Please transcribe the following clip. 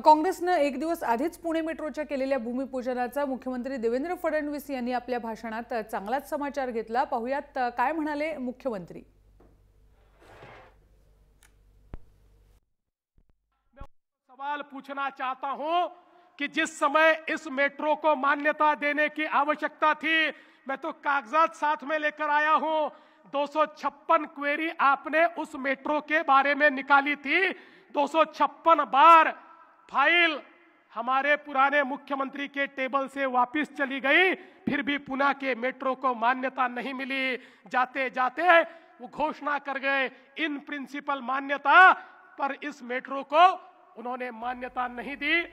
काँग्रेसनं एक दिवस आधीच पुणे मेट्रोच्या केलेल्या भूमिपूजनाचा मुख्यमंत्री देवेंद्र फडणवीस यांनी आपल्या भाषणात चांगलाच समाचार घेतला पाहुयात काय म्हणाले मुख्यमंत्री सवाल पूछना चाहता हूं कि जिस समय इस मेट्रो को मान्यता देने की आवश्यकता थी मैं तो कागजात साथ में लेकर आया हूं 256 क्वेरी आपने उस मेट्रो के बारे में निकाली थी 256 बार हमारे पुराने मुख्यमंत्री के टेबल से वापस चली गई फिर भी पुनः के मेट्रो को मान्यता नहीं मिली जाते जाते वो घोषणा कर गए इन प्रिंसिपल मान्यता पर इस मेट्रो को उन्होंने मान्यता नहीं दी